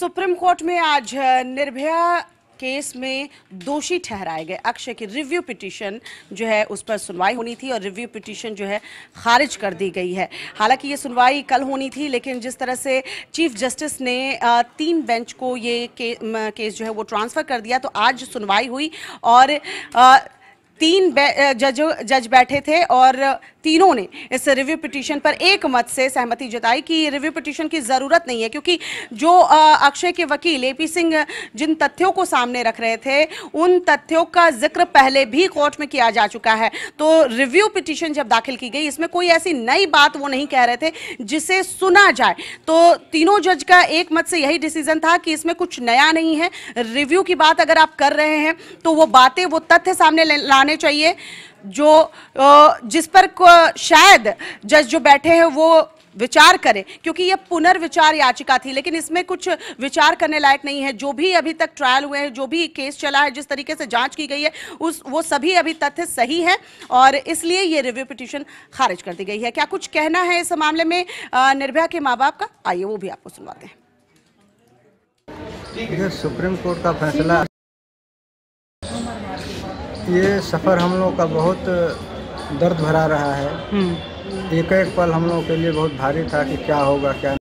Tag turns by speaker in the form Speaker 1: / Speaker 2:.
Speaker 1: Supreme court में आज Nirbhaya case में दोषी ठहराए गए अक्षय की रिव्यू पिटीशन जो है उस पर सुनवाई होनी थी और रिव्यू पिटीशन जो है खारिज कर दी गई है हालांकि ये सुनवाई कल होनी थी लेकिन जिस तरह से चीफ जस्टिस ने तीन बेंच को ये के, केस जो है वो ट्रांसफ़र कर दिया तो आज सुनवाई हुई और तीन जजों जज बैठे थे और तीनों ने इस रिव्यू पिटीशन पर एक मत से सहमति जताई कि रिव्यू पिटीशन की ज़रूरत नहीं है क्योंकि जो अक्षय के वकील एपी सिंह जिन तथ्यों को सामने रख रहे थे उन तथ्यों का जिक्र पहले भी कोर्ट में किया जा चुका है तो रिव्यू पिटीशन जब दाखिल की गई इसमें कोई ऐसी नई बात वो नहीं कह रहे थे जिसे सुना जाए तो तीनों जज का एक मत से यही डिसीजन था कि इसमें कुछ नया नहीं है रिव्यू की बात अगर आप कर रहे हैं तो वो बातें वो तथ्य सामने लाने होने चाहिए जो जिस पर शायद जज जो बैठे हैं वो विचार करें क्योंकि यह पुनर्विचार याचिका थी लेकिन इसमें कुछ विचार करने लायक नहीं है जो भी अभी तक ट्रायल हुए हैं जो भी केस चला है जिस तरीके से जांच की गई है उस वो सभी अभी तथ्य सही है और इसलिए ये रिव्यू पिटिशन खारिज कर दी गई है क्या कुछ कहना है इस मामले में निर्भया के माँ बाप का आइए वो भी आपको सुनवाते
Speaker 2: हैं सुप्रीम कोर्ट का फैसला ये सफ़र हम लोग का बहुत दर्द भरा रहा है हम्म। एक एक पल हम लोग के लिए बहुत भारी था कि क्या होगा क्या